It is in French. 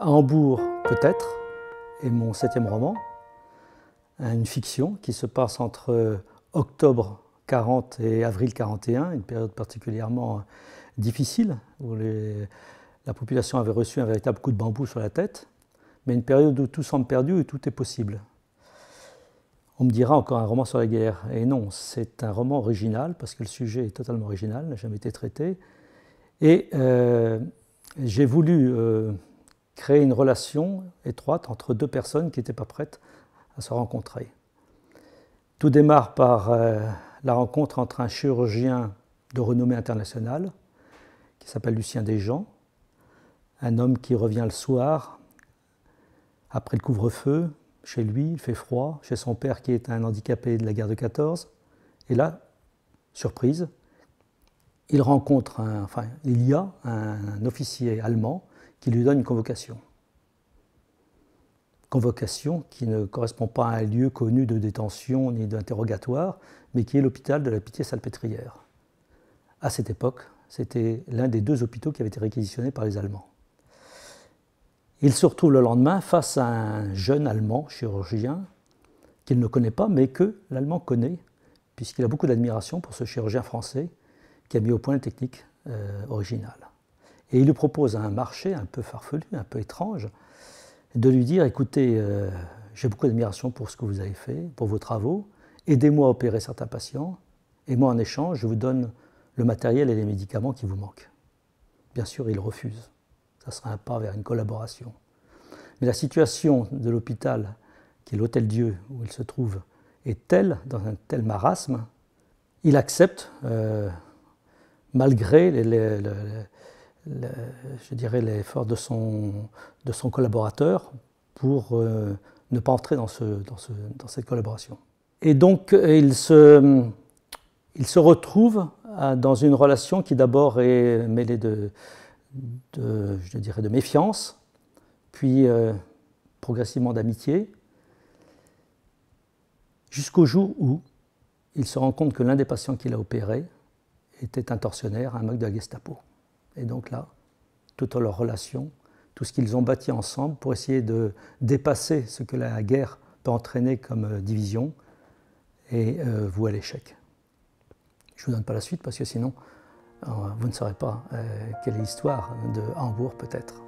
À Hambourg, peut-être, est mon septième roman, hein, une fiction qui se passe entre euh, octobre 40 et avril 41, une période particulièrement euh, difficile où la population avait reçu un véritable coup de bambou sur la tête, mais une période où tout semble perdu et tout est possible. On me dira encore un roman sur la guerre, et non, c'est un roman original parce que le sujet est totalement original, n'a jamais été traité, et euh, j'ai voulu créer une relation étroite entre deux personnes qui n'étaient pas prêtes à se rencontrer. Tout démarre par euh, la rencontre entre un chirurgien de renommée internationale, qui s'appelle Lucien Desjean, un homme qui revient le soir, après le couvre-feu, chez lui, il fait froid, chez son père qui est un handicapé de la guerre de 14, et là, surprise, il rencontre, enfin, il y a un officier allemand qui lui donne une convocation. Convocation qui ne correspond pas à un lieu connu de détention ni d'interrogatoire, mais qui est l'hôpital de la Pitié-Salpêtrière. À cette époque, c'était l'un des deux hôpitaux qui avait été réquisitionné par les Allemands. Il se retrouve le lendemain face à un jeune Allemand chirurgien qu'il ne connaît pas, mais que l'Allemand connaît, puisqu'il a beaucoup d'admiration pour ce chirurgien français qui a mis au point une technique euh, originale. Et il lui propose à un marché un peu farfelu, un peu étrange, de lui dire, écoutez, euh, j'ai beaucoup d'admiration pour ce que vous avez fait, pour vos travaux, aidez-moi à opérer certains patients, et moi en échange, je vous donne le matériel et les médicaments qui vous manquent. Bien sûr, il refuse. Ça sera un pas vers une collaboration. Mais la situation de l'hôpital, qui est l'Hôtel Dieu où il se trouve, est telle, dans un tel marasme, il accepte, euh, malgré les, je dirais, l'effort de son, de son collaborateur pour euh, ne pas entrer dans, ce, dans, cette collaboration. Et donc, euh, il se, il se retrouve euh, dans une relation qui d'abord est mêlée de, je dirais, de méfiance, puis progressivement d'amitié, jusqu'au jour où il se rend compte que l'un des patients qu'il a opéré était un tortionnaire, un mec de la Gestapo. Et donc là, toutes leurs relations, tout ce qu'ils ont bâti ensemble pour essayer de dépasser ce que la guerre peut entraîner comme euh, division et euh, vouer à l'échec. Je ne vous donne pas la suite parce que sinon, euh, vous ne saurez pas quelle est l'histoire de Hambourg peut-être.